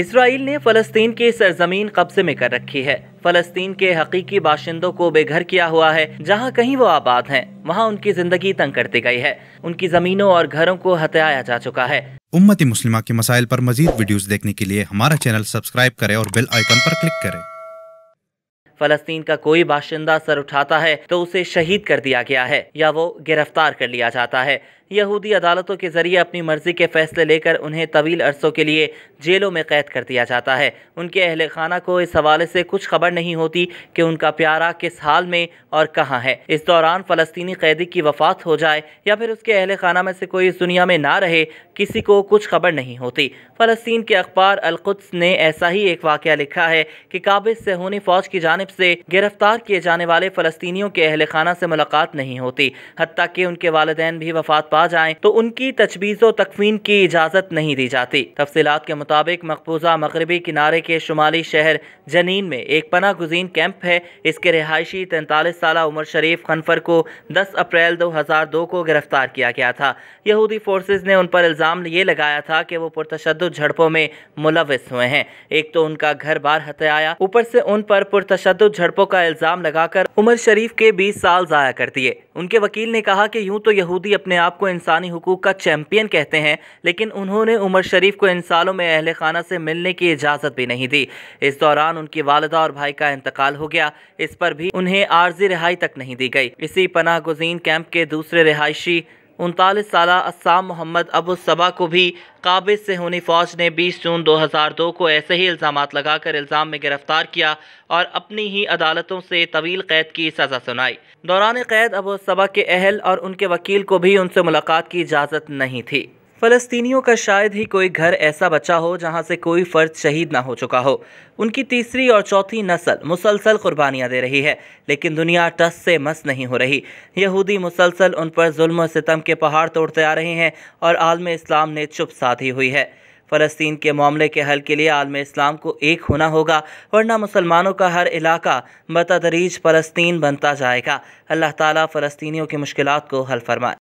اسرائیل نے فلسطین کی سرزمین قبضے میں کر رکھی ہے فلسطین کے حقیقی باشندوں کو بے گھر کیا ہوا ہے جہاں کہیں وہ آباد ہیں وہاں ان کی زندگی تنگ کرتی گئی ہے ان کی زمینوں اور گھروں کو ہتیایا جا چکا ہے امت مسلمہ کے مسائل پر مزید ویڈیوز دیکھنے کے لیے ہمارا چینل سبسکرائب کرے اور بل آئیکن پر کلک کرے فلسطین کا کوئی باشندہ سر اٹھاتا ہے تو اسے شہید کر دیا گیا ہے یا وہ گرفتار کر لیا جاتا ہے یہودی عدالتوں کے ذریعے اپنی مرضی کے فیصلے لے کر انہیں طویل عرصوں کے لیے جیلوں میں قید کر دیا جاتا ہے ان کے اہل خانہ کو اس حوالے سے کچھ خبر نہیں ہوتی کہ ان کا پیارا کس حال میں اور کہاں ہے اس دوران فلسطینی قیدی کی وفات ہو جائے یا پھر اس کے اہل خانہ میں سے کوئی اس دنیا میں نہ رہے کسی کو کچھ خبر نہیں ہوتی فلسطین کے اخبار القدس نے ایسا ہی ایک واقعہ لکھا ہے کہ قابض صحونی فوج کی جانب سے گرفتار کیے جانے والے فلسطینیوں کے اہل خانہ سے ملاقات نہیں ہوتی حتیٰ کہ ان کے والدین بھی وفات پا جائیں تو ان کی تجویز و تکفین کی اجازت نہیں دی جاتی تفصیلات کے مطابق مقبوضہ مغربی کنارے کے شمالی شہر جنین میں ایک پناہ گزین کیمپ ہے اس کے رہائشی تینتالیس کو اپریل کو گرفتار کیا گیا تھا یہودی فورسز نے ان پر الزام یہ لگایا تھا کہ وہ پرتشدد جھڑپوں میں ملوث ہوئے ہیں ایک تو ان کا گھر بار ہتے آیا اوپر سے ان پر پرتشدد جھڑپوں کا الزام لگا کر عمر شریف کے بیس سال ضائع کر دیے ان کے وکیل نے کہا کہ یوں تو یہودی اپنے آپ کو انسانی حقوق کا چیمپئن کہتے ہیں لیکن انہوں نے عمر شریف کو ان سالوں میں اہل خانہ سے ملنے کی اجازت بھی نہیں دی اس دوران ان کی والدہ اور بھائی کا انتقال ہو گیا اس پر بھی انہیں عارضی رہائی تک نہیں دی گئی اسی پناہ گزین کیمپ کے دوسرے رہائشی انتالیس سالہ اسام محمد ابو سبا کو بھی قابض سے ہونی فوج نے بیس جون دو ہزار دو کو ایسے ہی الزامات لگا کر الزام میں گرفتار کیا اور اپنی ہی عدالتوں سے طویل قید کی سزا سنائی دوران قید ابو سبا کے اہل اور ان کے وکیل کو بھی ان سے ملاقات کی اجازت نہیں تھی فلسطینیوں کا شاید ہی کوئی گھر ایسا بچا ہو جہاں سے کوئی فرد شہید نہ ہو چکا ہو ان کی تیسری اور چوتھی نسل مسلسل قربانیاں دے رہی ہے لیکن دنیا ٹس سے مس نہیں ہو رہی یہودی مسلسل ان پر ظلم و ستم کے پہاڑ توڑتے آ رہے ہیں اور عالم اسلام نے چپ سادھی ہوئی ہے فلسطین کے معاملے کے حل کے لیے عالم اسلام کو ایک ہونا ہوگا ورنہ مسلمانوں کا ہر علاقہ بتدریج فلسطین بنتا جائے گا اللہ تعالیٰ فلسطینیوں کی مشکلات کو حل فرمائے